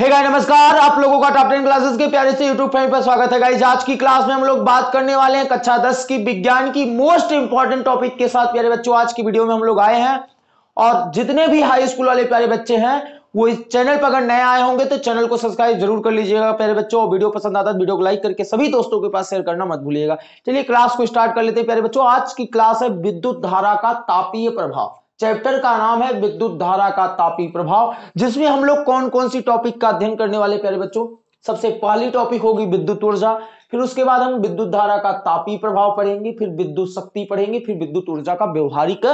हे hey guys नमस्कार आप लोगों का टॉप टेन क्लासेस के प्यारे से यूट्यूब चैनल पर स्वागत है गाइस आज की क्लास में हम लोग बात करने वाले हैं कक्षा दस की विज्ञान की मोस्ट इंपॉर्टेंट टॉपिक के साथ प्यारे बच्चों आज की वीडियो में हम लोग आए हैं और जितने भी हाई स्कूल वाले प्यारे बच्चे हैं वो इस चैनल पर अगर नए आए होंगे तो चैनल को सब्सक्राइब जरूर कर लीजिएगा प्यारे बच्चों वीडियो पसंद आता है वीडियो तो को लाइक करके सभी दोस्तों के पास शेयर करना मत भूलिएगा चलिए क्लास को स्टार्ट कर लेते हैं प्यारे बच्चों आज की क्लास है विद्युत धारा का तापीय प्रभाव चैप्टर का नाम है विद्युत धारा का तापी प्रभाव जिसमें हम लोग कौन कौन सी टॉपिक का अध्ययन करने वाले प्यारे बच्चों सबसे पहली टॉपिक होगी विद्युत ऊर्जा फिर उसके बाद हम विद्युत धारा का तापी प्रभाव पढ़ेंगे फिर विद्युत शक्ति पढ़ेंगे फिर विद्युत ऊर्जा का व्यवहारिक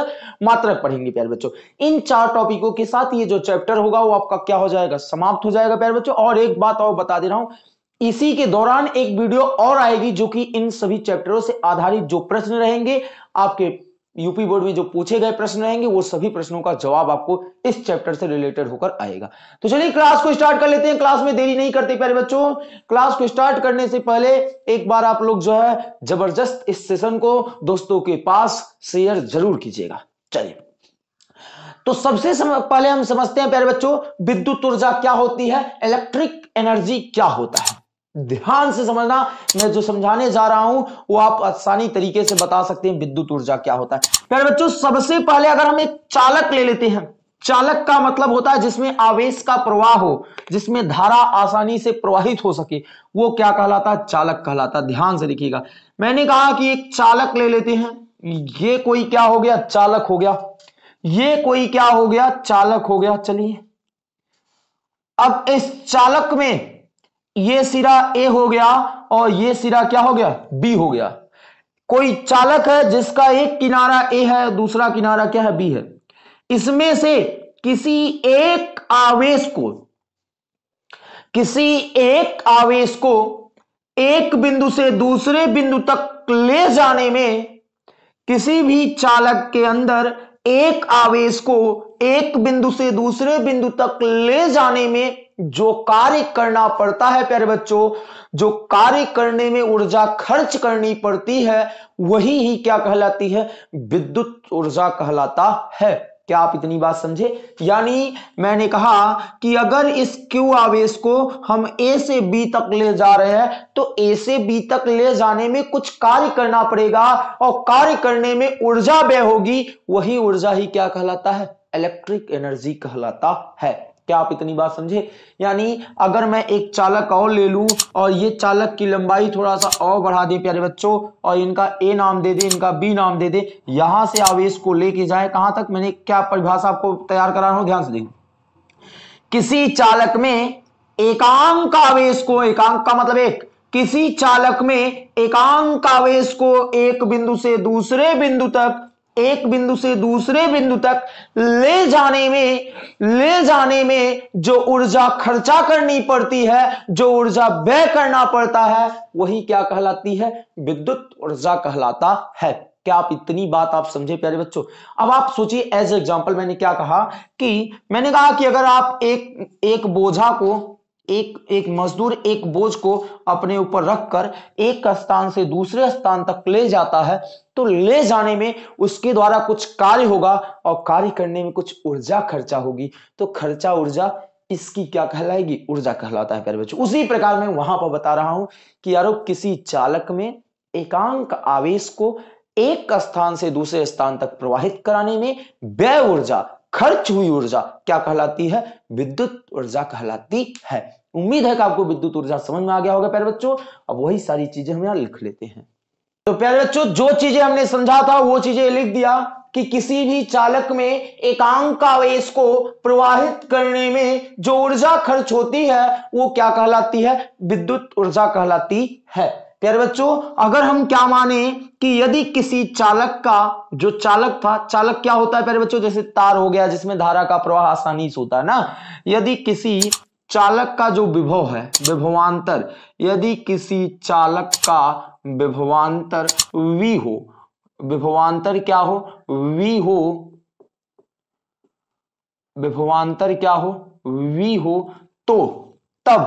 मात्रक पढ़ेंगे प्यारे बच्चों इन चार टॉपिकों के साथ ये जो चैप्टर होगा वो आपका क्या हो जाएगा समाप्त हो जाएगा प्यारे बच्चों और एक बात और बता दे रहा हूं इसी के दौरान एक वीडियो और आएगी जो कि इन सभी चैप्टरों से आधारित जो प्रश्न रहेंगे आपके यूपी बोर्ड में जो पूछे गए प्रश्न रहेंगे वो सभी प्रश्नों का जवाब आपको इस चैप्टर से रिलेटेड होकर आएगा तो चलिए क्लास को स्टार्ट कर लेते हैं क्लास में देरी नहीं करते प्यारे बच्चों क्लास को स्टार्ट करने से पहले एक बार आप लोग जो है जबरदस्त इस सेशन को दोस्तों के पास शेयर जरूर कीजिएगा चलिए तो सबसे सम, पहले हम समझते हैं प्यारे बच्चों विद्युत ऊर्जा क्या होती है इलेक्ट्रिक एनर्जी क्या होता है ध्यान से समझना मैं जो समझाने जा रहा हूं वो आप आसानी तरीके से बता सकते हैं विद्युत ऊर्जा क्या होता है प्यारे बच्चों सबसे पहले अगर हम एक चालक ले लेते हैं चालक का मतलब होता है जिसमें आवेश का प्रवाह हो जिसमें धारा आसानी से प्रवाहित हो सके वो क्या कहलाता है चालक कहलाता है ध्यान से लिखिएगा मैंने कहा कि एक चालक ले लेते हैं ये कोई क्या हो गया चालक हो गया ये कोई क्या हो गया चालक हो गया चलिए अब इस चालक में ये सिरा ए हो गया और ये सिरा क्या हो गया बी हो गया कोई चालक है जिसका एक किनारा ए है दूसरा किनारा क्या है बी है इसमें से किसी एक आवेश को किसी एक आवेश को एक बिंदु से दूसरे बिंदु तक ले जाने में किसी भी चालक के अंदर एक आवेश को एक बिंदु से दूसरे बिंदु तक ले जाने में जो कार्य करना पड़ता है प्यारे बच्चों जो कार्य करने में ऊर्जा खर्च करनी पड़ती है वही ही क्या कहलाती है विद्युत ऊर्जा कहलाता है क्या आप इतनी बात समझे यानी मैंने कहा कि अगर इस क्यू आवेश को हम ए से बी तक ले जा रहे हैं तो ए से बी तक ले जाने में कुछ कार्य करना पड़ेगा और कार्य करने में ऊर्जा व्यय होगी वही ऊर्जा ही क्या कहलाता है इलेक्ट्रिक एनर्जी कहलाता है क्या आप इतनी बात समझे यानी अगर मैं एक चालक और ले लूं और ये चालक की लंबाई थोड़ा सा और बढ़ा दें प्यारे बच्चों और इनका ए नाम दे दे इनका बी नाम दे दे यहां से आवेश को लेके जाए कहां तक मैंने क्या परिभाषा आपको तैयार करा रहा हूं ध्यान से देखो किसी चालक में एकांक आवेश को एकांक का मतलब एक किसी चालक में एकांक आवेश को एक बिंदु से दूसरे बिंदु तक एक बिंदु से दूसरे बिंदु तक ले जाने में ले जाने में जो ऊर्जा खर्चा करनी पड़ती है जो ऊर्जा व्यय करना पड़ता है वही क्या कहलाती है विद्युत ऊर्जा कहलाता है क्या आप इतनी बात आप समझे प्यारे बच्चों अब आप सोचिए एज एग्जाम्पल मैंने क्या कहा कि मैंने कहा कि अगर आप एक एक बोझा को एक एक मजदूर एक बोझ को अपने ऊपर रखकर एक स्थान से दूसरे स्थान तक ले जाता है तो ले जाने में उसके द्वारा कुछ कार्य होगा और कार्य करने में कुछ ऊर्जा खर्चा होगी तो खर्चा ऊर्जा इसकी क्या कहलाएगी ऊर्जा कहलाता है प्यारे बच्चों उसी प्रकार में वहां पर बता रहा हूं कि यारो किसी चालक में एकांक आवेश को एक स्थान से दूसरे स्थान तक प्रवाहित कराने में व्यय ऊर्जा खर्च हुई ऊर्जा क्या कहलाती है विद्युत ऊर्जा कहलाती है उम्मीद है कि आपको विद्युत ऊर्जा समझ में आ गया होगा प्यारे बच्चों अब वही सारी चीजें हम यहां लिख लेते हैं तो प्यारे बच्चों जो चीजें हमने समझा था वो चीजें लिख दिया कि किसी भी चालक में एकांक आवेश को प्रवाहित करने में जो ऊर्जा खर्च होती है वो क्या कहलाती है विद्युत ऊर्जा कहलाती है प्यारे बच्चों अगर हम क्या माने कि यदि किसी चालक का जो चालक था चालक क्या होता है प्यारे बच्चों जैसे तार हो गया जिसमें धारा का प्रवाह आसानी से होता है ना यदि किसी चालक का जो विभव है विभवांतर यदि किसी चालक का विभवांतर v हो विभवांतर क्या हो v हो विभवांतर क्या हो v हो तो तब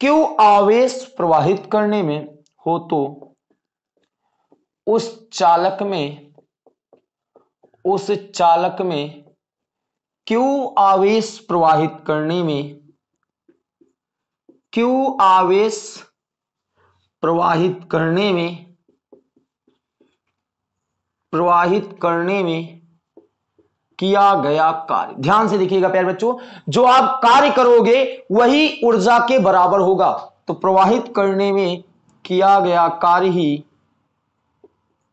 क्यों आवेश प्रवाहित करने में हो तो उस चालक में उस चालक में क्यों आवेश प्रवाहित करने में क्यों आवेश प्रवाहित करने में प्रवाहित करने में किया गया कार्य ध्यान से देखिएगा प्यारे बच्चों जो आप कार्य करोगे वही ऊर्जा के बराबर होगा तो प्रवाहित करने में किया गया कार्य ही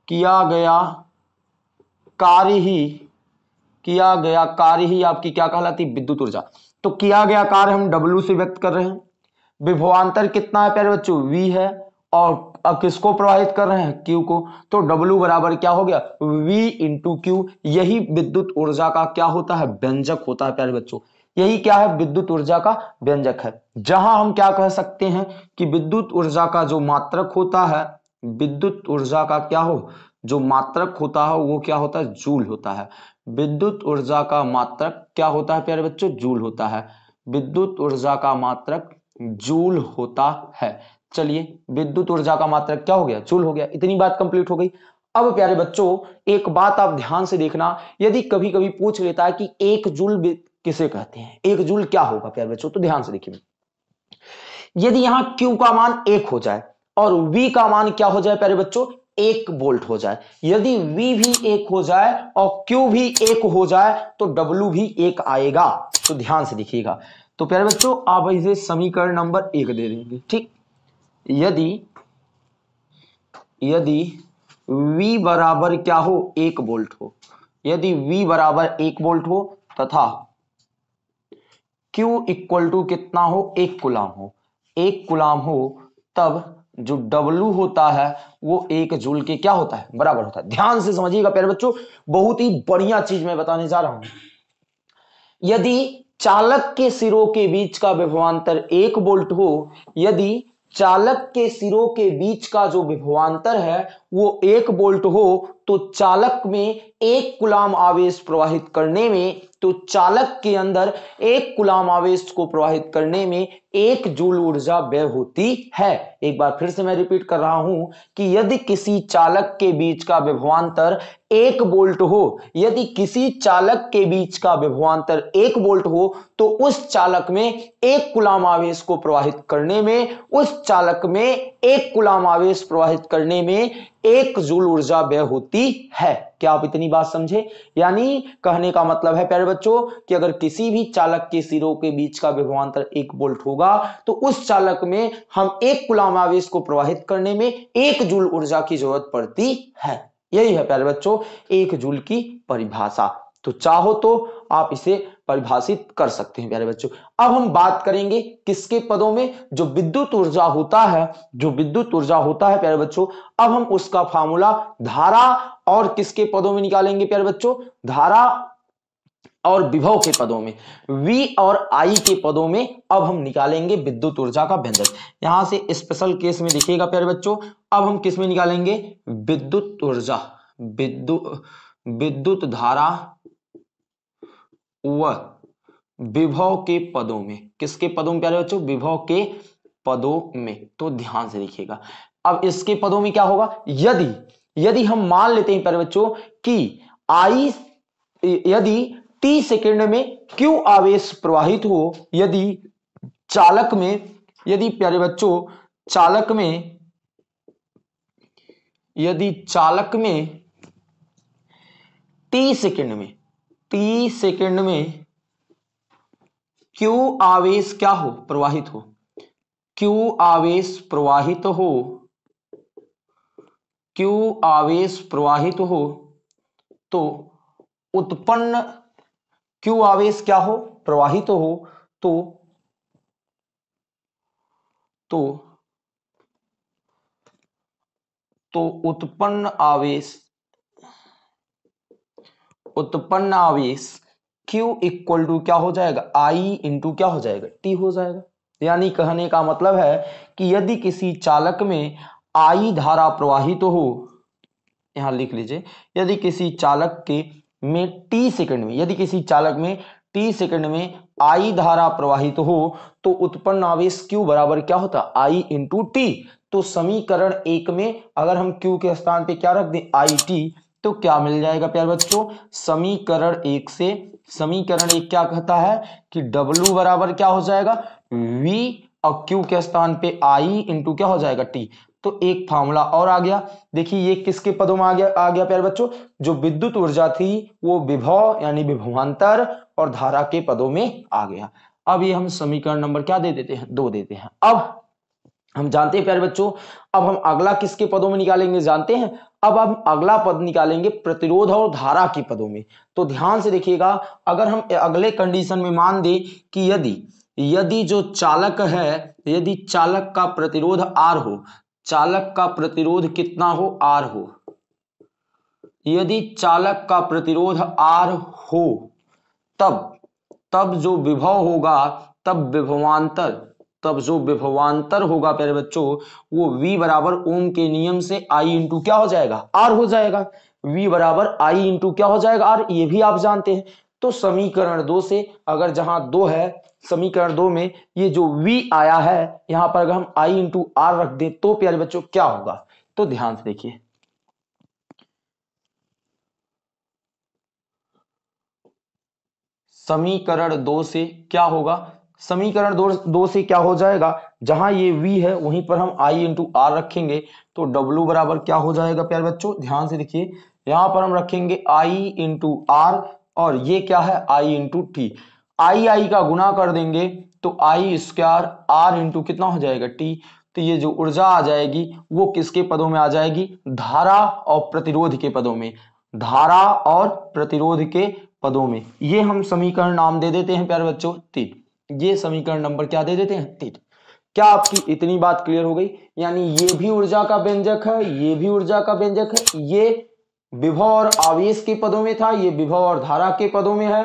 किया गया कार्य ही किया गया कार्य ही आपकी क्या कहलाती विद्युत ऊर्जा तो किया गया कार्य हम W से व्यक्त कर रहे हैं विभवांतर कितना है प्यारे बच्चों V है और किसको प्रभावित कर रहे हैं क्यू को तो डब्ल्यू बराबर क्या हो गया वी इंटू क्यू यही विद्युत ऊर्जा का क्या होता है व्यंजक होता है प्यारे बच्चों यही क्या है विद्युत ऊर्जा का व्यंजक है जहां हम क्या कह सकते हैं कि विद्युत ऊर्जा का जो मात्रक होता है विद्युत ऊर्जा का क्या हो जो मात्रक होता है वो क्या होता है जूल होता है विद्युत ऊर्जा का मात्रक क्या होता है प्यारे बच्चों जूल होता है विद्युत ऊर्जा का मात्रक जूल होता है चलिए विद्युत ऊर्जा का मात्रक क्या हो गया जूल हो गया इतनी बात कंप्लीट हो गई अब प्यारे बच्चों एक बात आप ध्यान से देखना यदि कभी कभी पूछ लेता है कि एक जूल किसे कहते हैं एक जूल क्या होगा प्यारे बच्चों तो ध्यान से देखिए यदि यहां Q का मान एक हो जाए और V का मान क्या हो जाए प्यारे बच्चों एक वोल्ट हो जाए यदि V भी एक हो जाए और Q भी एक हो जाए तो W भी एक आएगा तो ध्यान से देखिएगा तो प्यारे बच्चों आप इसे समीकरण नंबर एक दे देंगे ठीक यदि यदि V बराबर क्या हो एक वोल्ट हो यदि V बराबर एक वोल्ट हो तथा Q इक्वल टू कितना हो एक गुलाम हो एक गुलाम हो तब जो W होता है वो एक जूल के क्या होता है बराबर होता है ध्यान से समझिएगा प्यारे बच्चों बहुत ही बढ़िया चीज मैं बताने जा रहा हूं यदि चालक के सिरों के बीच का विभवांतर एक वोल्ट हो यदि चालक के सिरों के बीच का जो विभवांतर है वो एक बोल्ट हो तो चालक में एक गुलाम आवेश प्रवाहित करने में तो चालक के अंदर एक गुलाम आवेश को प्रवाहित करने में एक जूल ऊर्जा व्यय होती है एक बार फिर से मैं रिपीट कर रहा हूं कि यदि किसी चालक के बीच का विभवांतर एक बोल्ट हो यदि किसी चालक के बीच का विभवांतर एक बोल्ट हो तो उस चालक में एक गुलाम आवेश को प्रवाहित करने में उस चालक में एक गुलाम आवेश प्रवाहित करने में एक जूल ऊर्जा व्यय होती है क्या आप इतनी बात समझे यानी कहने का मतलब है प्यारे बच्चों कि अगर किसी भी चालक के सिरों के बीच का विभवांतर एक बोल्ट होगा तो उस चालक में हम एक गुलाम आवेश को प्रवाहित करने में एक जूल ऊर्जा की जरूरत पड़ती है यही है प्यारे बच्चों एक जूल की परिभाषा तो चाहो तो आप इसे परिभाषित कर सकते हैं प्यारे बच्चों अब हम बात करेंगे किसके पदों में जो विद्युत ऊर्जा होता है जो विद्युत ऊर्जा होता है प्यारे बच्चों अब हम उसका फार्मूला धारा और किसके पदों में निकालेंगे प्यारे बच्चों धारा और विभव के पदों में V और I के पदों में अब हम निकालेंगे विद्युत ऊर्जा का व्यंजक यहां से स्पेशल केस में देखिएगा प्यारे बच्चों अब हम किस में निकालेंगे विद्युत ऊर्जा विद्युत विद्युत धारा वह विभव के पदों में किसके पदों में प्यारे बच्चों विभव के पदों में तो ध्यान से देखिएगा अब इसके पदों में क्या होगा यदि यदि हम मान लेते हैं प्यारे बच्चों कि आई यदि टी सेकेंड में क्यू आवेश प्रवाहित हो यदि चालक में यदि प्यारे बच्चों चालक में यदि चालक में टी सेकेंड में टी सेकेंड में क्यू आवेश क्या हो प्रवाहित हो क्यू आवेश प्रवाहित हो क्यू आवेश प्रवाहित हो तो उत्पन्न क्यू आवेश क्या हो प्रवाहित हो तो तो तो उत्पन्न आवेश उत्पन्न आवेश Q इक्वल टू क्या हो जाएगा I इंटू क्या हो जाएगा T हो जाएगा यानी कहने का मतलब है कि यदि किसी चालक में आई धारा प्रवाहित तो हो यहां लिख लीजिए यदि किसी चालक के में टी सेकंड में यदि किसी चालक में टी सेकंड में आई धारा प्रवाहित तो हो तो उत्पन्न आवेश क्यू बराबर क्या होता आई इंटू टी तो समीकरण एक में अगर हम क्यू के स्थान पे क्या रख दें आई टी तो क्या मिल जाएगा प्यार बच्चों समीकरण एक से समीकरण एक क्या कहता है कि W बराबर क्या हो जाएगा V और Q के स्थान पे I इंटू क्या हो जाएगा T तो एक फार्मूला और आ गया देखिए ये किसके पदों में आ गया आ गया प्यार बच्चों जो विद्युत ऊर्जा थी वो विभव यानी विभवांतर और धारा के पदों में आ गया अब ये हम समीकरण नंबर क्या दे देते हैं दो देते हैं अब हम जानते हैं प्यारे बच्चों अब हम अगला किसके पदों में निकालेंगे जानते हैं अब हम अगला पद निकालेंगे प्रतिरोध और धारा के पदों में तो ध्यान से देखिएगा अगर हम अगले कंडीशन में मान दें कि यदि यदि जो चालक है यदि चालक का प्रतिरोध आर हो चालक का प्रतिरोध कितना हो आर हो यदि चालक का प्रतिरोध आर हो तब तब जो विभव होगा तब विभवांतर तब जो विभवान्तर होगा प्यारे बच्चों वो v बराबर ओम के नियम से i इंटू क्या हो जाएगा r हो जाएगा v बराबर i इंटू क्या हो जाएगा r ये भी आप जानते हैं तो समीकरण दो से अगर जहां दो है समीकरण दो में ये जो v आया है यहां पर अगर हम i इंटू आर रख दें तो प्यारे बच्चों क्या होगा तो ध्यान से देखिए समीकरण दो से क्या होगा समीकरण दो दो से क्या हो जाएगा जहां ये v है वहीं पर हम i इंटू आर रखेंगे तो w बराबर क्या हो जाएगा प्यार बच्चों ध्यान से देखिए यहां पर हम रखेंगे i इंटू आर और ये क्या है i into T I I का गुना कर देंगे तो आई स्क्वायर आर इंटू कितना हो जाएगा टी तो ये जो ऊर्जा आ जाएगी वो किसके पदों में आ जाएगी धारा और प्रतिरोध के पदों में धारा और प्रतिरोध के पदों में ये हम समीकरण नाम दे देते हैं प्यारे बच्चों तीन ये समीकरण नंबर क्या दे देते हैं तीन क्या आपकी इतनी बात क्लियर हो गई यानी ये भी ऊर्जा का व्यंजक है ये भी ऊर्जा का व्यंजक है ये विभव और आवेश के पदों में था ये विभव और धारा के पदों में है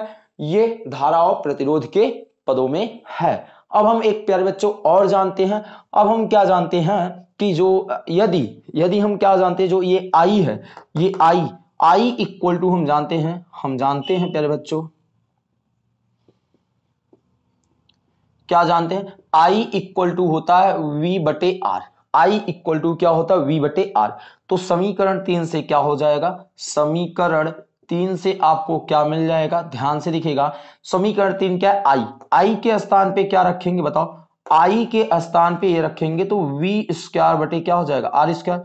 ये धारा और प्रतिरोध के पदों में है अब हम एक प्यारे बच्चों और जानते हैं अब हम क्या जानते हैं कि जो यदि यदि हम क्या जानते हैं जो ये आई है ये आई आई इक्वल टू हम जानते हैं हम जानते हैं प्यारे बच्चों क्या जानते हैं आई इक्वल टू होता है वी बटे आर आई इक्वल टू क्या होता है वी बटे आर तो समीकरण तीन से क्या हो जाएगा समीकरण तीन से आपको क्या मिल जाएगा ध्यान से दिखेगा समीकरण तीन क्या है आई आई के स्थान पे क्या रखेंगे बताओ आई के स्थान पे ये रखेंगे तो वी स्क्वायर बटे क्या हो जाएगा आर स्क्वायर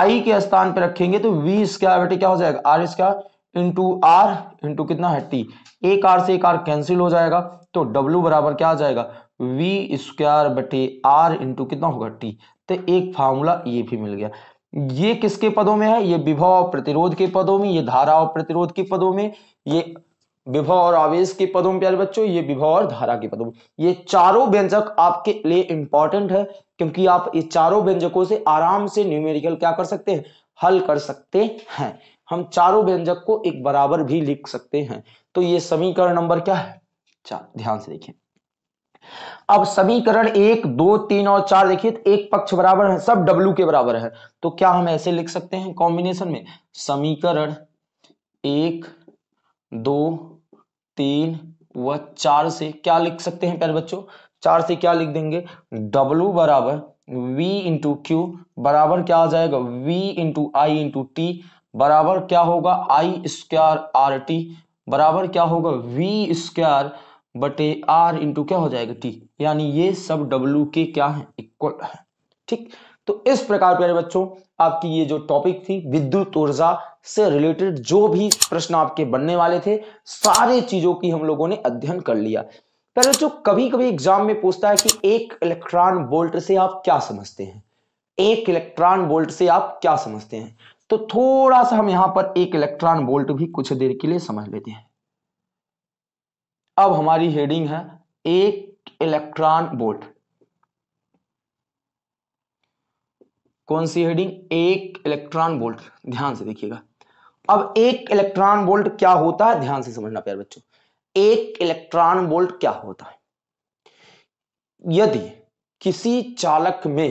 आई के स्थान पे रखेंगे तो वी स्क्वायर बटे क्या हो जाएगा R square into R into कितना है टी एक आर से एक आर कैंसिल हो जाएगा तो W बराबर क्या आ जाएगा V स्क्वायर बटे R इंटू कितना होगा T तो एक फार्मूला ये भी मिल गया ये किसके पदों में है ये विभव और प्रतिरोध के पदों में ये धारा और प्रतिरोध के पदों में ये विभव और आवेश के पदों में प्यारे बच्चों ये विभव और धारा के पदों में ये चारों व्यंजक आपके लिए इंपॉर्टेंट है क्योंकि आप ये चारों व्यंजकों से आराम से न्यूमेरिकल क्या कर सकते हैं हल कर सकते हैं हम चारों व्यंजक को एक बराबर भी लिख सकते हैं तो ये समीकरण नंबर क्या है चार ध्यान से देखिए अब समीकरण एक दो तीन और चार देखिए तो एक पक्ष बराबर है सब W के बराबर है तो क्या हम ऐसे लिख सकते हैं कॉम्बिनेशन में समीकरण एक दो तीन व चार से क्या लिख सकते हैं प्यारे बच्चों चार से क्या लिख देंगे W बराबर v इंटू क्यू बराबर क्या आ जाएगा v into I into T बराबर क्या होगा आई स्क्वायर आर टी बराबर क्या होगा वी स्क्वायर बटे आर इंटू क्या हो जाएगा टी यानी ये सब डब्ल्यू के क्या है इक्वल है ठीक तो इस प्रकार प्यारे बच्चों आपकी ये जो टॉपिक थी विद्युत ऊर्जा से रिलेटेड जो भी प्रश्न आपके बनने वाले थे सारे चीजों की हम लोगों ने अध्ययन कर लिया पहले बच्चों कभी कभी एग्जाम में पूछता है कि एक इलेक्ट्रॉन बोल्ट से आप क्या समझते हैं एक इलेक्ट्रॉन बोल्ट से आप क्या समझते हैं तो थोड़ा सा हम यहां पर एक इलेक्ट्रॉन बोल्ट भी कुछ देर के लिए समझ लेते हैं अब हमारी हेडिंग है एक इलेक्ट्रॉन बोल्ट कौन सी हेडिंग एक इलेक्ट्रॉन बोल्ट ध्यान से देखिएगा अब एक इलेक्ट्रॉन बोल्ट क्या होता है ध्यान से समझना प्यार बच्चों एक इलेक्ट्रॉन बोल्ट क्या होता है यदि किसी चालक में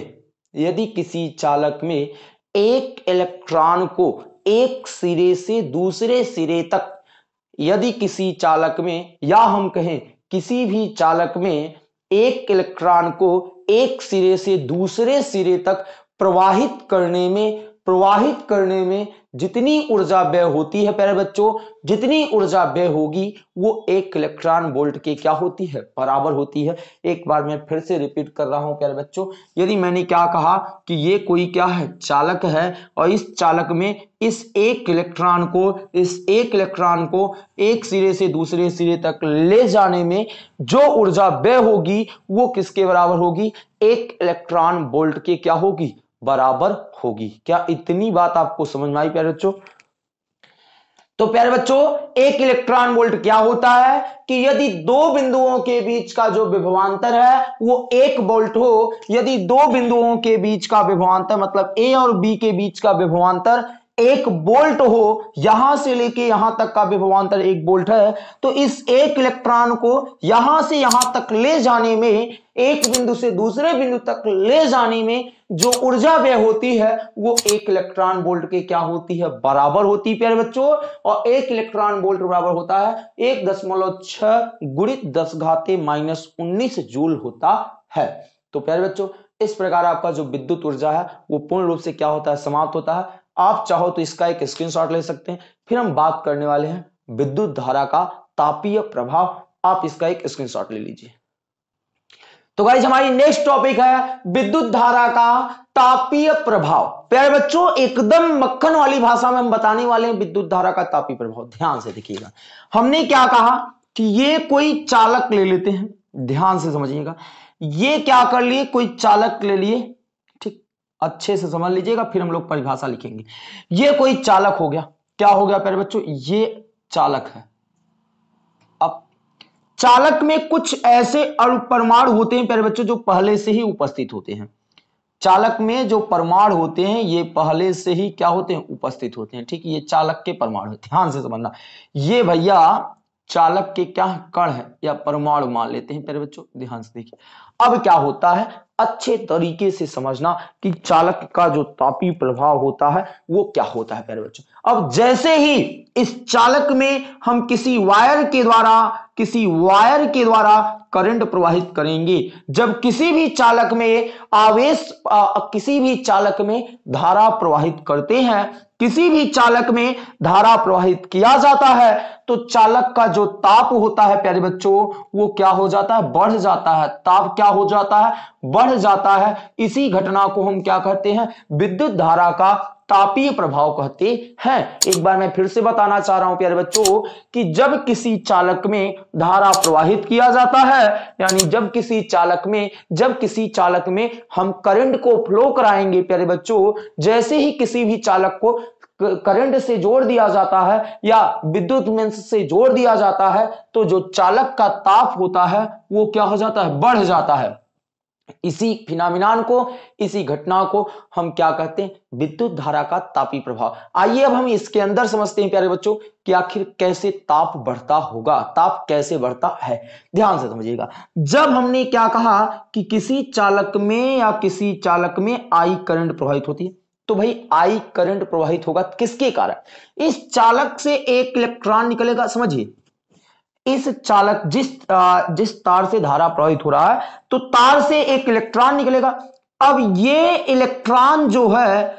यदि किसी चालक में एक इलेक्ट्रॉन को एक सिरे से दूसरे सिरे तक यदि किसी चालक में या हम कहें किसी भी चालक में एक इलेक्ट्रॉन को एक सिरे से दूसरे सिरे तक प्रवाहित करने में प्रवाहित करने में जितनी ऊर्जा व्यय होती है प्यारे बच्चों जितनी ऊर्जा व्यय होगी वो एक इलेक्ट्रॉन वोल्ट के क्या होती है बराबर होती है एक बार मैं फिर से रिपीट कर रहा हूं प्यारे बच्चों यदि मैंने क्या कहा कि ये कोई क्या है चालक है और इस चालक में इस एक इलेक्ट्रॉन को इस एक इलेक्ट्रॉन को एक सिरे से दूसरे सिरे तक ले जाने में जो ऊर्जा व्यय होगी वो किसके बराबर होगी एक इलेक्ट्रॉन वोल्ट के क्या होगी बराबर होगी क्या इतनी बात आपको समझ में आई प्यारे बच्चों तो प्यारे बच्चों एक इलेक्ट्रॉन वोल्ट क्या होता है कि यदि दो बिंदुओं के बीच का जो विभवांतर है वो एक वोल्ट हो यदि दो बिंदुओं के बीच का विभवांतर मतलब ए और बी के बीच का विभवांतर एक बोल्ट हो यहां से लेके यहां तक का विभवांतर एक बोल्ट है तो इस एक इलेक्ट्रॉन को यहां से यहां तक ले जाने में एक बिंदु से दूसरे बिंदु तक ले जाने में जो ऊर्जा व्यय होती है वो एक इलेक्ट्रॉन बोल्ट के क्या होती है बराबर होती है प्यारे बच्चों और एक इलेक्ट्रॉन बोल्ट बराबर होता है एक दशमलव छह गुणित दस घाते माइनस उन्नीस जूल होता है तो प्यारे बच्चों इस प्रकार आपका जो विद्युत ऊर्जा है वो पूर्ण रूप से क्या होता है समाप्त होता है आप चाहो तो इसका एक स्क्रीनशॉट ले सकते हैं फिर हम बात करने वाले हैं विद्युत धारा का तापीय प्रभाव आप इसका एक स्क्रीनशॉट ले लीजिए तो गाइज हमारी नेक्स्ट टॉपिक है विद्युत धारा का तापीय प्रभाव प्यारे बच्चों एकदम मक्खन वाली भाषा में हम बताने वाले हैं विद्युत धारा का तापीय प्रभाव ध्यान से देखिएगा हमने क्या कहा कि ये कोई चालक ले लेते हैं ध्यान से समझिएगा ये क्या कर लिए कोई चालक ले लिए अच्छे से समझ लीजिएगा फिर हम लोग परिभाषा लिखेंगे ये कोई चालक हो गया क्या हो गया प्यारे बच्चों ये चालक है अब चालक में कुछ ऐसे परमाणु होते हैं प्यारे बच्चों जो पहले से ही उपस्थित होते हैं चालक में जो परमाणु होते हैं ये पहले से ही क्या होते हैं उपस्थित होते हैं ठीक ये चालक के परमाणु ध्यान से समझना ये भैया चालक के क्या कण है या परमाणु मान लेते हैं प्यारे बच्चों ध्यान से देखिए अब क्या होता है अच्छे तरीके से समझना कि चालक का जो तापी प्रभाव होता है वो क्या होता है प्यारे बच्चों अब जैसे ही इस चालक में हम किसी वायर के द्वारा किसी वायर के द्वारा करंट प्रवाहित करेंगे जब किसी भी चालक में आवेश किसी भी चालक में धारा प्रवाहित करते हैं किसी भी चालक में धारा प्रवाहित किया जाता है तो चालक का जो ताप होता है प्यारे बच्चों वो क्या हो जाता है बढ़ जाता है ताप क्या हो जाता है बढ़ जाता है इसी घटना को हम क्या कहते हैं विद्युत धारा का तापीय प्रभाव कहते हैं एक बार मैं फिर से बताना चाह रहा हूं प्यारे बच्चों कि जब किसी चालक में धारा प्रवाहित किया जाता है यानी जब किसी चालक में जब किसी चालक में हम करंट को फ्लो कराएंगे प्यारे बच्चों जैसे ही किसी भी चालक को करंट से जोड़ दिया जाता है या विद्युत मेंस से जोड़ दिया जाता है तो जो चालक का ताप होता है वो क्या हो जाता है बढ़ जाता है इसी फिनामिनान को इसी घटना को हम क्या कहते हैं विद्युत धारा का तापी प्रभाव आइए अब हम इसके अंदर समझते हैं प्यारे बच्चों कि आखिर कैसे ताप बढ़ता होगा ताप कैसे बढ़ता है ध्यान से समझिएगा जब हमने क्या कहा कि किसी चालक में या किसी चालक में आई करंट प्रभावित होती है तो भाई आई करंट प्रवाहित होगा किसके कारण इस चालक से एक इलेक्ट्रॉन निकलेगा समझिए इस चालक जिस जिस तार से धारा प्रवाहित हो रहा है तो तार से एक इलेक्ट्रॉन निकलेगा अब ये इलेक्ट्रॉन जो है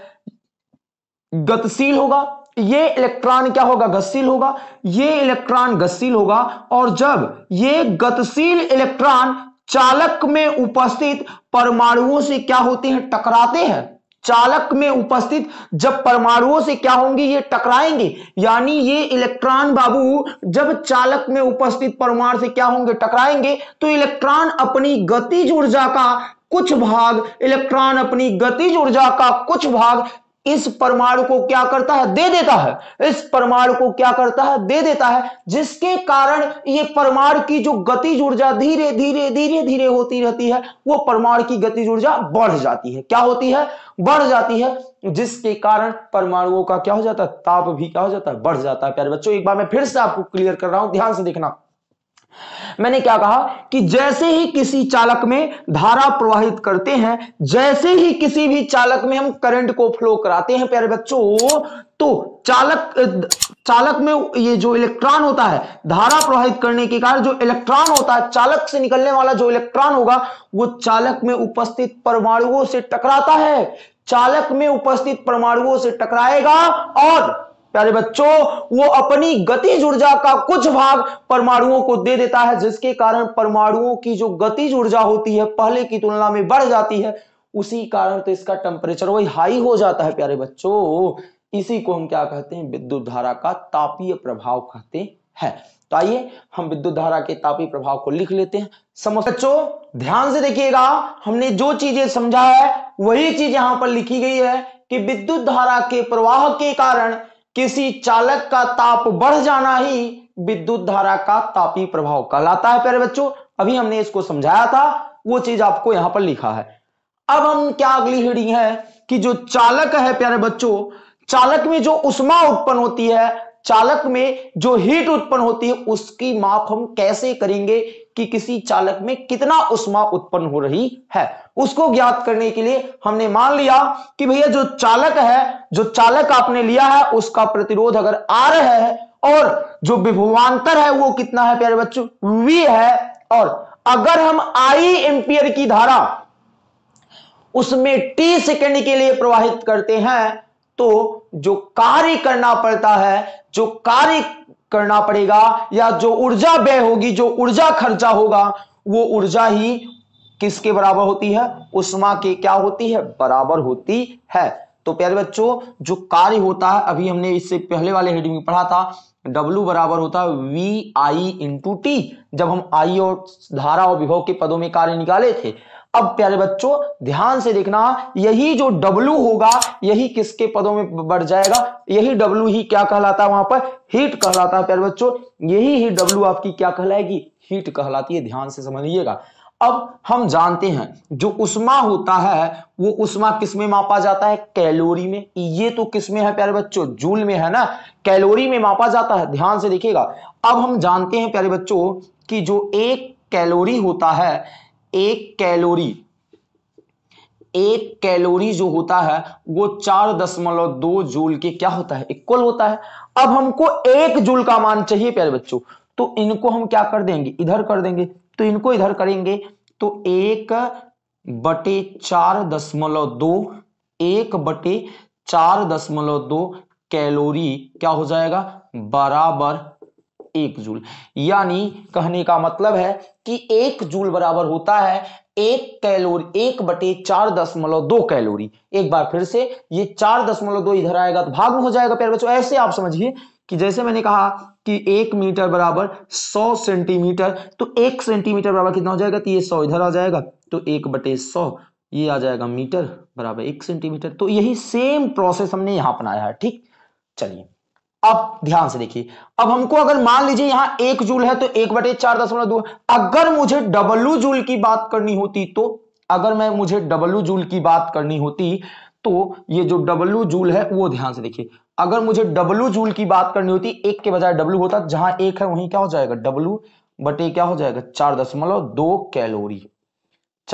गतिशील होगा ये इलेक्ट्रॉन क्या होगा गतिशील होगा ये इलेक्ट्रॉन गतिशील होगा और जब ये गतिशील इलेक्ट्रॉन चालक में उपस्थित परमाणुओं से क्या होते हैं टकराते हैं चालक में उपस्थित जब परमाणुओं से क्या होंगे ये टकराएंगे यानी ये इलेक्ट्रॉन बाबू जब चालक में उपस्थित परमाणु से क्या होंगे टकराएंगे तो इलेक्ट्रॉन अपनी गतिज ऊर्जा का कुछ भाग इलेक्ट्रॉन अपनी गतिज ऊर्जा का कुछ भाग इस परमाणु को क्या करता है दे देता है इस परमाणु को क्या करता है दे देता है जिसके कारण ये परमाणु की जो गति ऊर्जा धीरे धीरे धीरे धीरे होती रहती है वो परमाणु की गति ऊर्जा बढ़ जाती है क्या होती है बढ़ जाती है जिसके कारण परमाणुओं का क्या हो जाता है ताप भी क्या हो जाता है बढ़ जाता है प्यारे बच्चों एक बार मैं फिर से आपको क्लियर कर रहा हूं ध्यान से देखना मैंने क्या कहा कि जैसे ही किसी चालक में धारा प्रवाहित करते हैं जैसे ही किसी भी चालक में हम करंट को फ्लो कराते हैं प्यारे बच्चों तो चालक चालक में ये जो इलेक्ट्रॉन होता है धारा प्रवाहित करने के कारण जो इलेक्ट्रॉन होता है चालक से निकलने वाला जो इलेक्ट्रॉन होगा वो चालक में उपस्थित परमाणुओं से टकराता है चालक में उपस्थित परमाणुओं से टकराएगा और प्यारे बच्चों वो अपनी गतिज ऊर्जा का कुछ भाग परमाणुओं को दे देता है जिसके कारण परमाणुओं की जो गतिज ऊर्जा होती है पहले की तुलना में बढ़ जाती है उसी कारण तो इसका टेम्परेचर वही हाई हो जाता है प्यारे बच्चों इसी को हम क्या कहते हैं विद्युत धारा का तापीय प्रभाव कहते हैं तो आइए हम विद्युत धारा के तापीय प्रभाव को लिख लेते हैं समझ बच्चों ध्यान से देखिएगा हमने जो चीजें समझा है वही चीज यहां पर लिखी गई है कि विद्युत धारा के प्रवाह के कारण किसी चालक का ताप बढ़ जाना ही विद्युत धारा का तापी प्रभाव कहलाता है प्यारे बच्चों अभी हमने इसको समझाया था वो चीज आपको यहां पर लिखा है अब हम क्या अगली हेडिंग है कि जो चालक है प्यारे बच्चों चालक में जो उष्मा उत्पन्न होती है चालक में जो हीट उत्पन्न होती है उसकी माप हम कैसे करेंगे कि किसी चालक में कितना उष्मा उत्पन्न हो रही है उसको ज्ञात करने के लिए हमने मान लिया कि भैया जो चालक है जो चालक आपने लिया है उसका प्रतिरोध अगर आ रहा है और जो विभवान्तर है वो कितना है प्यारे बच्चों वी है और अगर हम आई एम्पियर की धारा उसमें टी सेकेंड के लिए प्रवाहित करते हैं तो जो कार्य करना पड़ता है जो कार्य करना पड़ेगा या जो ऊर्जा व्यय होगी जो ऊर्जा खर्चा होगा वो ऊर्जा ही किसके बराबर होती है उष्मा के क्या होती है बराबर होती है तो प्यारे बच्चों जो कार्य होता है अभी हमने इससे पहले वाले हेडिंग में पढ़ा था W बराबर होता है वी आई इंटू टी जब हम आई और धारा और विभव के पदों में कार्य निकाले थे अब प्यारे बच्चों ध्यान से देखना यही जो W होगा यही किसके पदों में बढ़ जाएगा यही डब्लू ही क्या कहलाता है वहां पर हीट कहलाता है प्यारे बच्चों यही ही W आपकी क्या कहलाएगी हीट कहलाती है ध्यान से समझिएगा अब हम जानते हैं जो उष्मा होता है वो उष्मा किस में मापा जाता है कैलोरी में ये तो किस में है प्यारे बच्चों जूल में है ना कैलोरी में मापा जाता है ध्यान से देखिएगा अब हम जानते हैं प्यारे बच्चों कि जो एक कैलोरी होता है एक कैलोरी एक कैलोरी जो होता है वो चार दशमलव दो जूल के क्या होता है इक्वल होता है अब हमको एक जूल का मान चाहिए प्यारे बच्चों तो इनको हम क्या कर देंगे इधर कर देंगे तो इनको इधर करेंगे तो एक बटे चार दशमलव दो एक बटे चार दशमलव दो कैलोरी क्या हो जाएगा बराबर एक जूल यानी कहने का मतलब है कि एक जूल बराबर होता है एक कैलोरी एक बटे चार दशमलव दो कैलोरी एक बार फिर से ये चार दशमलव दो इधर आएगा तो भाग हो जाएगा प्यार बच्चों ऐसे आप समझिए कि जैसे मैंने कहा कि एक मीटर बराबर सौ सेंटीमीटर तो एक सेंटीमीटर बराबर कितना हो जाएगा तो ये सौ इधर आ जाएगा तो एक बटे सौ ये आ जाएगा मीटर बराबर एक सेंटीमीटर तो यही सेम प्रोसेस हमने यहां अपनाया है ठीक चलिए अब ध्यान से देखिए अब हमको अगर मान लीजिए यहां एक जूल है तो एक बटे चार दशमलव दो अगर मुझे डबल्यू जूल की बात करनी होती तो अगर मैं मुझे डबल्यू जूल की बात करनी होती तो ये जो डब्ल्यू जूल है वो ध्यान से देखिए अगर मुझे डब्ल्यू जूल की बात करनी होती एक के बजाय डब्लू होता जहां एक है वहीं क्या हो जाएगा डब्लू बटे क्या हो जाएगा चार दशमलव दो कैलोरी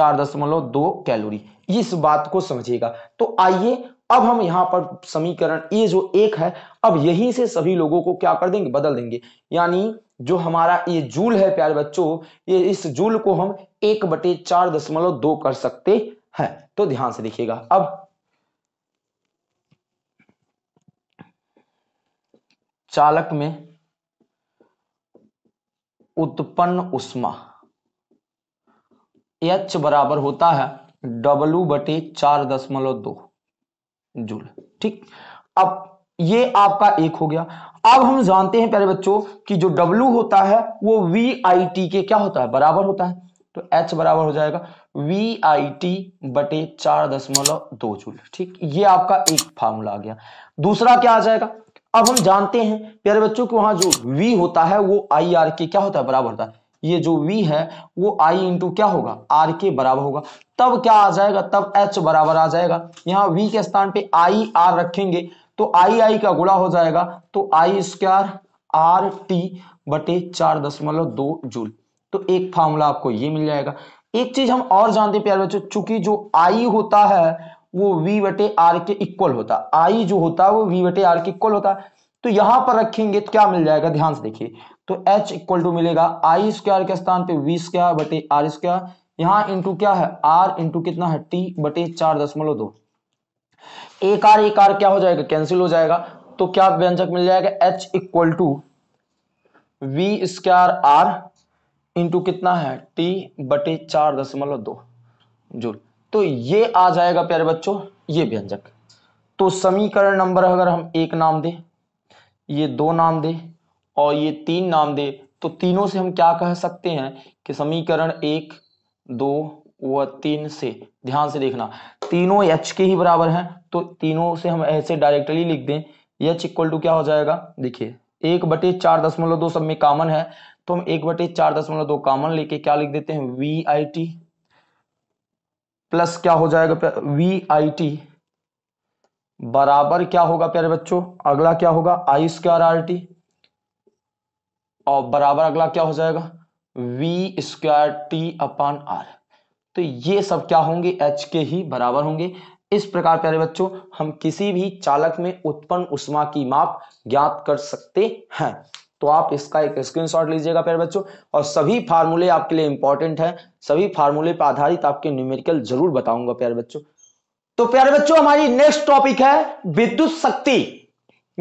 चार दशमलव दो कैलोरी इस बात को समझिएगा तो आइए अब हम यहां पर समीकरण ये जो एक है अब यहीं से सभी लोगों को क्या कर देंगे बदल देंगे यानी जो हमारा ये जूल है प्यारे बच्चों ये इस जूल को हम एक बटे चार दशमलव दो कर सकते हैं तो ध्यान से देखिएगा अब चालक में उत्पन्न उष्मा एच बराबर होता है डब्लू बटे चार दशमलव दो जूल ठीक अब ये आपका एक हो गया अब हम जानते हैं प्यारे बच्चों कि जो W होता है वो वी आई टी के क्या होता है बराबर होता है तो H बराबर हो जाएगा वी आई टी बटे चार दशमलव दो जूल ठीक ये आपका एक फार्मूला आ गया दूसरा क्या आ जाएगा अब हम जानते हैं प्यारे बच्चों कि वहां जो V होता है वो आई आर के क्या होता है बराबर होता है ये जो v है वो i इंटू क्या होगा r के बराबर होगा तब क्या आ जाएगा तब h बराबर आ जाएगा यहाँ v के स्थान पे i r रखेंगे तो आई आई का गुणा हो जाएगा तो आई स्क्वायर आर टी बटे चार दशमलव दो जूल तो एक फार्मूला आपको ये मिल जाएगा एक चीज हम और जानते प्यार बच्चों चूंकि जो आई होता है वो वी बटे आर के इक्वल होता आई जो होता है वो वी बटे आर के इक्वल होता है तो यहां पर रखेंगे तो क्या मिल जाएगा ध्यान से देखिए तो एच इक्वल टू मिलेगा आई स्क्वायर के स्थान पे वी स्क्वायर बटे आर स्क्वायर यहाँ इंटू क्या है आर इंटू कितना है टी बटे चार दशमलव दो एक आर एक आर क्या हो जाएगा कैंसिल हो जाएगा तो क्या व्यंजक मिल जाएगा H equal to V square R into कितना है टी बटे चार दशमलव दो जूल तो ये आ जाएगा प्यारे बच्चों ये व्यंजक तो समीकरण नंबर अगर हम एक नाम दे ये दो नाम दे और ये तीन नाम दे तो तीनों से हम क्या कह सकते हैं कि समीकरण एक दो व तीन से ध्यान से देखना तीनों एच के ही बराबर हैं तो तीनों से हम ऐसे डायरेक्टली लिख दें एच इक्वल टू क्या हो जाएगा देखिए एक बटे चार दशमलव दो सब में कॉमन है तो हम एक बटे चार दशमलव दो कॉमन लेके क्या लिख देते हैं वी आई टी प्लस क्या हो जाएगा वी आई टी बराबर क्या होगा प्यारे बच्चों अगला क्या होगा आई स्क्वायर आर टी और बराबर अगला क्या हो जाएगा V square T upon R तो ये सब क्या होंगे एच के ही बराबर होंगे इस प्रकार प्यारे बच्चों हम किसी भी चालक में उत्पन्न उष्मा की माप ज्ञात कर सकते हैं तो आप इसका एक स्क्रीनशॉट लीजिएगा प्यारे बच्चों और सभी फार्मूले आपके लिए इंपॉर्टेंट हैं सभी फार्मूले पर आधारित आपके न्यूमेरिकल जरूर बताऊंगा प्यारे बच्चों तो प्यारे बच्चों हमारी नेक्स्ट टॉपिक है विद्युत शक्ति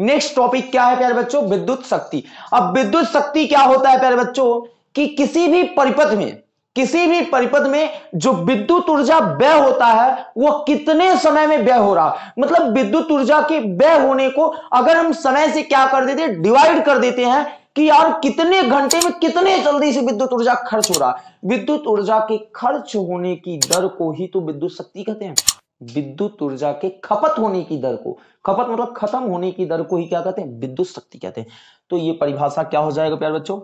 नेक्स्ट टॉपिक क्या है प्यारे बच्चों विद्युत शक्ति अब विद्युत शक्ति क्या होता है प्यारे बच्चों कि किसी भी परिपथ में किसी भी परिपथ में जो विद्युत ऊर्जा व्यय होता है वो कितने समय में व्यय हो रहा मतलब विद्युत ऊर्जा के व्यय होने को अगर हम समय से क्या कर देते डिवाइड कर देते हैं कि यार कितने घंटे में कितने जल्दी से विद्युत ऊर्जा खर्च हो रहा है विद्युत ऊर्जा के खर्च होने की दर को ही तो विद्युत शक्ति कहते हैं विद्युत ऊर्जा के खपत होने की दर को खपत मतलब खत्म होने की दर को ही क्या कहते हैं विद्युत शक्ति कहते हैं तो ये परिभाषा क्या हो जाएगा प्यार बच्चों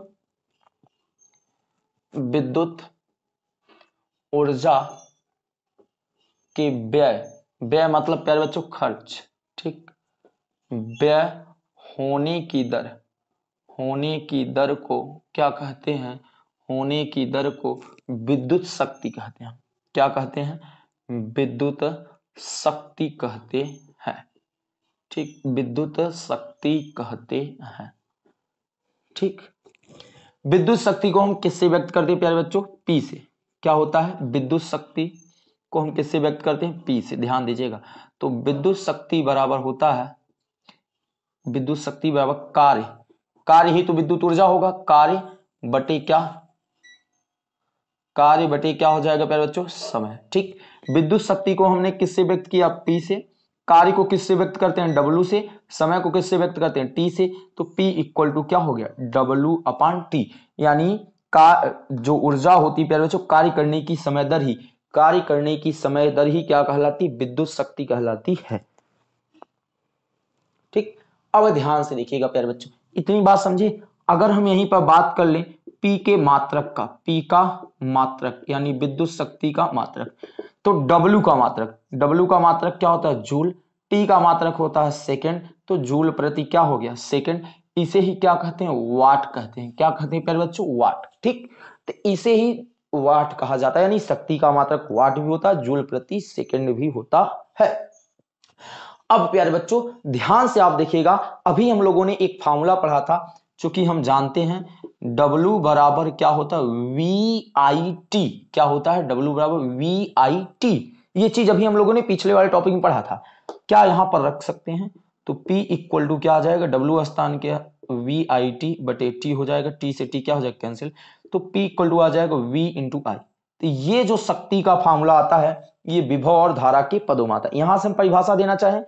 विद्युत ऊर्जा के व्यय व्यय मतलब प्यार बच्चों खर्च ठीक व्यय होने की दर होने की दर को क्या कहते हैं होने की दर को विद्युत शक्ति कहते हैं क्या कहते हैं विद्युत शक्ति कहते हैं ठीक विद्युत शक्ति कहते हैं ठीक विद्युत शक्ति को हम किससे व्यक्त करते हैं प्यारे बच्चों पी से क्या होता है विद्युत शक्ति को हम किससे व्यक्त करते हैं पी से ध्यान दीजिएगा तो विद्युत शक्ति बराबर होता है विद्युत शक्ति बराबर कार्य कार्य ही तो विद्युत ऊर्जा होगा कार्य बटे क्या कार्य बटे क्या हो जाएगा प्यारे बच्चों समय ठीक विद्युत शक्ति को हमने किससे व्यक्त किया पी से कार्य को किससे व्यक्त करते हैं डब्लू से समय को किससे व्यक्त करते हैं टी से तो पी इक्वल टू क्या हो गया डब्लू अपान टी यानी का जो ऊर्जा होती है प्यारे बच्चों कार्य करने की समय दर ही कार्य करने की समय दर ही क्या कहलाती विद्युत शक्ति कहलाती है ठीक अब ध्यान से देखिएगा प्यारे बच्चों इतनी बात समझे अगर हम यहीं पर बात कर लें पी के मात्रक का पी का मात्रक यानी विद्युत शक्ति का मात्रक तो डब्ल्यू का मात्रक डब्ल्यू का मात्रक क्या होता है जूल टी का मात्रक होता है सेकेंड तो जूल प्रति क्या हो गया सेकेंड इसे ही क्या कहते हैं वाट कहते हैं क्या कहते हैं प्यारे बच्चों वाट ठीक तो इसे ही वाट कहा जाता है यानी शक्ति का मात्रक वाट भी होता है जूल प्रति सेकेंड भी होता है अब प्यारे बच्चों ध्यान से आप देखिएगा अभी हम लोगों ने एक फार्मूला पढ़ा था चूंकि हम जानते हैं W बराबर क्या होता है वी आई टी क्या होता है W बराबर वी आई टी ये चीज अभी हम लोगों ने पिछले वाले टॉपिक में पढ़ा था क्या यहां पर रख सकते हैं तो P इक्वल टू क्या आ जाएगा W स्थान के वी आई टी बटे टी हो जाएगा टी से टी क्या हो जाएगा कैंसिल तो P इक्वल टू आ जाएगा V इंटू आई तो ये जो शक्ति का फॉर्मूला आता है ये विभव और धारा के पदों में आता है यहां से हम परिभाषा देना चाहें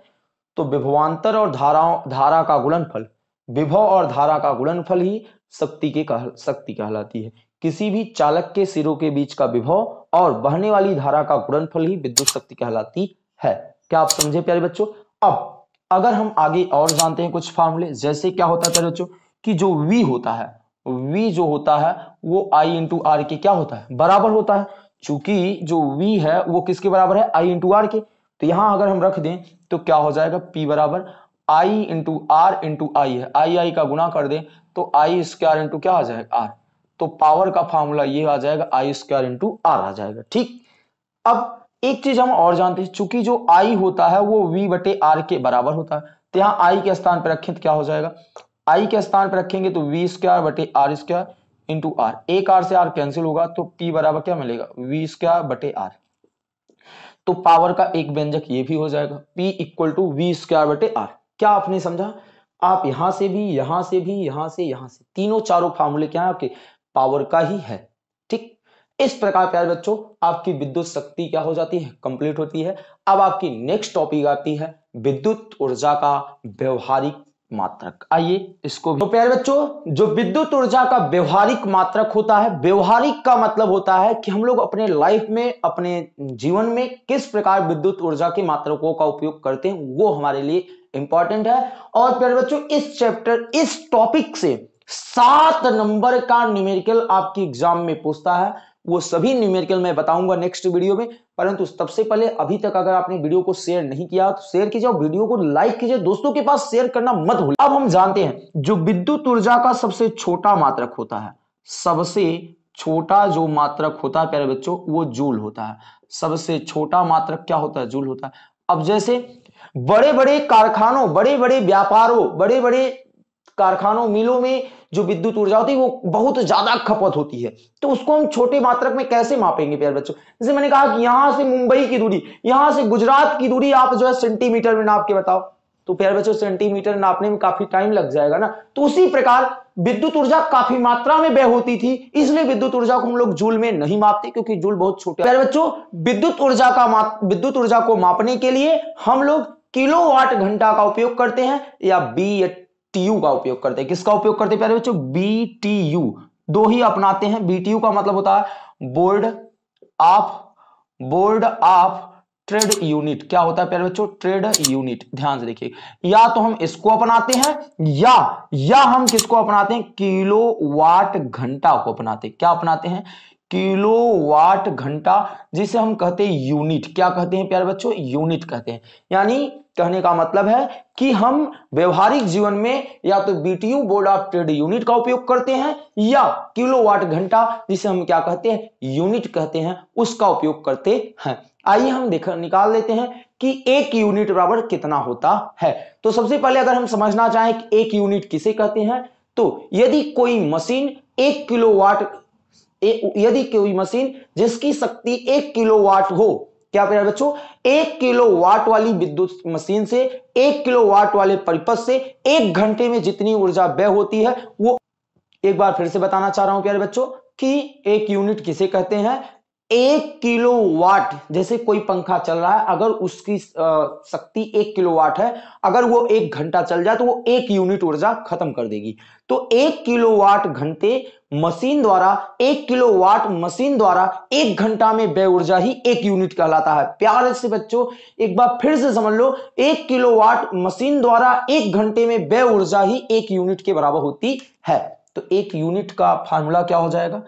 तो विभवान्तर और धाराओं धारा का गुणनफल विभव और धारा का गुणनफल ही शक्ति के कह, शक्ति कहलाती है किसी भी चालक के सिरों के बीच का विभव और बहने वाली धारा का गुणनफल ही विद्युत शक्ति कहलाती है क्या आप समझे प्यारे बच्चों अब अगर हम आगे और जानते हैं कुछ फार्मूले जैसे क्या होता है प्यारे बच्चों कि जो V होता है V जो होता है वो I इंटू आर के क्या होता है बराबर होता है चूंकि जो V है वो किसके बराबर है I इंटू आर के तो यहां अगर हम रख दें तो क्या हो जाएगा P बराबर I into R into I है आई आई का गुना कर दे तो आई स्क्वायर इंटू क्या आ जाएगा आर तो पावर का फॉर्मूला ये आ जाएगा आई स्क्वायर इंटू आर आ जाएगा ठीक अब एक चीज हम और जानते हैं चूंकि जो आई होता है वो वी बटे आर के बराबर होता है तो यहाँ आई के स्थान पर रखें तो क्या हो जाएगा आई के स्थान पर रखेंगे तो वी स्क्वायर बटे आर स्क्वायर इंटू आर एक आर से आर कैंसिल होगा तो पी बराबर क्या मिलेगा वी स्क्वायर बटे आर तो पावर का एक व्यंजक ये भी हो जाएगा P equal to V square बटे आर क्या आपने समझा आप यहां से भी यहां से भी यहां से यहां से तीनों चारों फार्मूले क्या है आपके पावर का ही है ठीक इस प्रकार प्यारे बच्चों आपकी विद्युत शक्ति क्या हो जाती है कंप्लीट होती है अब आपकी नेक्स्ट टॉपिक आती है विद्युत ऊर्जा का व्यवहारिक मात्रक आइए इसको भी। तो प्यारे बच्चों जो विद्युत ऊर्जा का व्यवहारिक मात्रक होता है व्यवहारिक का मतलब होता है कि हम लोग अपने लाइफ में अपने जीवन में किस प्रकार विद्युत ऊर्जा के मात्रकों का उपयोग करते हैं वो हमारे लिए इंपॉर्टेंट है और प्यारे बच्चों इस चैप्टर इस टॉपिक से सात नंबर का न्यूमेरिकल आपकी एग्जाम में पूछता है वो सभी न्यूमेरिकल मैं बताऊंगा नेक्स्ट वीडियो में परंतु सबसे पहले अभी तक अगर आपने वीडियो को शेयर नहीं किया तो शेयर कीजिए और वीडियो को लाइक कीजिए दोस्तों के पास शेयर करना मत भूल अब हम जानते हैं जो विद्युत ऊर्जा का सबसे छोटा मात्रक होता है सबसे छोटा जो मात्रक होता है प्यारे बच्चों वो जूल होता है सबसे छोटा मात्रक क्या होता है जूल होता है अब जैसे बड़े बड़े कारखानों बड़े बड़े व्यापारों बड़े बड़े कारखानों मिलों में जो विद्युत ऊर्जा होती है वो बहुत ज्यादा खपत होती है तो उसको हम छोटे मात्रक में कैसे मापेंगे प्यार बच्चों जैसे मैंने कहा कि यहां से मुंबई की दूरी यहां से गुजरात की दूरी आप जो है सेंटीमीटर में नाप के बताओ तो प्यार बच्चों सेंटीमीटर नापने में काफी टाइम लग जाएगा ना तो उसी प्रकार विद्युत ऊर्जा काफी मात्रा में बह होती थी इसलिए विद्युत ऊर्जा को हम लोग जूल में नहीं मापते क्योंकि जूल बहुत छोटे बच्चों विद्युत ऊर्जा का विद्युत ऊर्जा को मापने के लिए हम लोग किलोवाट घंटा का उपयोग करते हैं या बी या टी यू का उपयोग करते हैं किसका उपयोग करते हैं प्यारे बच्चों बी टी यू दो ही अपनाते हैं बी टी यू का मतलब होता है board of board of trade unit क्या होता है प्यारे बच्चों ट्रेड यूनिट ध्यान से देखिए या तो हम इसको अपनाते हैं या या हम किसको अपनाते हैं किलो वाट घंटा को अपनाते क्या अपनाते हैं किलो वाट घंटा जिसे हम कहते हैं यूनिट क्या कहते हैं प्यारे बच्चों यूनिट कहते हैं यानी कहने का मतलब है कि हम व्यवहारिक जीवन में या तो BTU board of trade unit का उपयोग करते हैं या किलोवाट घंटा जिसे हम क्या कहते हैं यूनिट कहते हैं उसका उपयोग करते हैं आइए हम देख निकाल लेते हैं कि एक यूनिट बराबर कितना होता है तो सबसे पहले अगर हम समझना चाहें कि एक यूनिट किसे कहते हैं तो यदि कोई मशीन एक वाट यदि कोई मशीन जिसकी शक्ति एक वाट हो क्या प्यारे बच्चों एक किलो वाट वाली विद्युत मशीन से एक किलो वाट वाले परिपथ से एक घंटे में जितनी ऊर्जा व्यय होती है वो एक बार फिर से बताना चाह रहा हूं प्यारे बच्चों कि एक यूनिट किसे कहते हैं एक किलो वाट जैसे कोई पंखा चल रहा है अगर उसकी शक्ति एक किलो वाट है अगर वो एक घंटा चल जाए तो वो एक यूनिट ऊर्जा खत्म कर देगी तो एक किलो वाट घंटे मशीन द्वारा एक किलो वाट मशीन द्वारा एक घंटा में व्यय ऊर्जा ही एक यूनिट कहलाता है प्यार से बच्चों एक बार फिर से समझ लो एक किलो वाट मशीन द्वारा एक घंटे में व्यय ऊर्जा ही एक यूनिट के बराबर होती है तो एक यूनिट का फार्मूला क्या हो जाएगा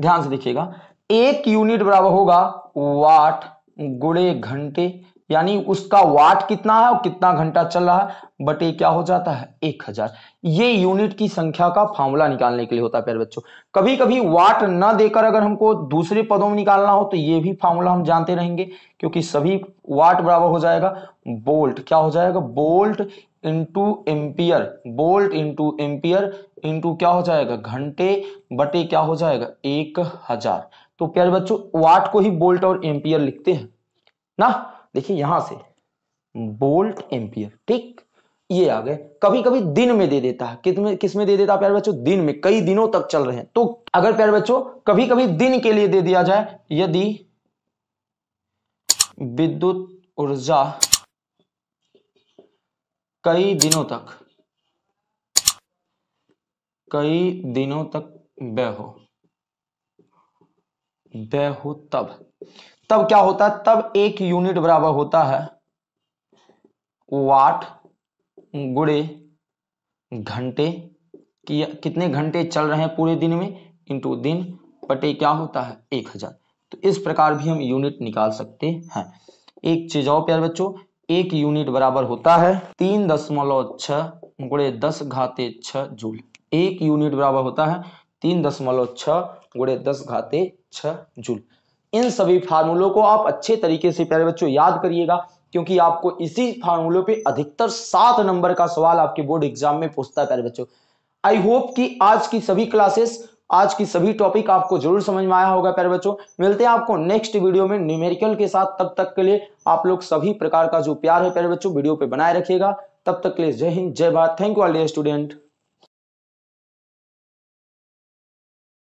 ध्यान से देखिएगा एक यूनिट बराबर होगा वाट गुड़े घंटे यानी उसका वाट कितना है और कितना घंटा चल रहा है बटे क्या हो जाता है एक हजार ये यूनिट की संख्या का फार्मूला निकालने के लिए होता है प्यारे बच्चों कभी कभी वाट न देकर अगर हमको दूसरे पदों में निकालना हो तो ये भी फॉर्मूला हम जानते रहेंगे क्योंकि सभी वाट बराबर हो जाएगा बोल्ट क्या हो जाएगा volt into ampere volt into ampere into क्या हो जाएगा घंटे बटे क्या हो जाएगा एक हजार तो प्यारे बच्चों वाट को ही बोल्ट और एम्पियर लिखते हैं ना देखिए यहां से बोल्ट एम्पियर ठीक ये आ गए कभी कभी दिन में दे देता है किस में किस में दे देता है प्यारे बच्चों दिन में कई दिनों तक चल रहे हैं तो अगर प्यारे बच्चों कभी कभी दिन के लिए दे दिया जाए यदि विद्युत ऊर्जा कई दिनों तक कई दिनों तक व्य हो व्यय हो तब तब क्या होता है तब एक यूनिट बराबर होता है वाट गुड़े घंटे कि कितने घंटे चल रहे हैं पूरे दिन में इंटू दिन पटे क्या होता है एक हजार तो इस प्रकार भी हम यूनिट निकाल सकते हैं एक चीज और प्यार बच्चों एक यूनिट बराबर होता है तीन दशमलव छह गुड़े दस घाते छह जूल एक यूनिट बराबर होता है तीन दशमलव छह गुड़े दस घाते छह जूल इन सभी फार्मूलों को आप अच्छे तरीके से प्यारे बच्चों याद करिएगा क्योंकि आपको इसी फार्मूलों पे अधिकतर सात नंबर का सवाल आपके बोर्ड एग्जाम में पूछता है प्यारे बच्चों आई होप कि आज की सभी क्लासेस आज की सभी टॉपिक आपको जरूर समझ में आया होगा प्यारे बच्चों मिलते हैं आपको नेक्स्ट वीडियो में न्यूमेरिकल के साथ तब तक के लिए आप लोग सभी प्रकार का जो प्यार है प्यारे बच्चों वीडियो पे बनाए रखिएगा तब तक के लिए जय हिंद जय Bharat thank you all day student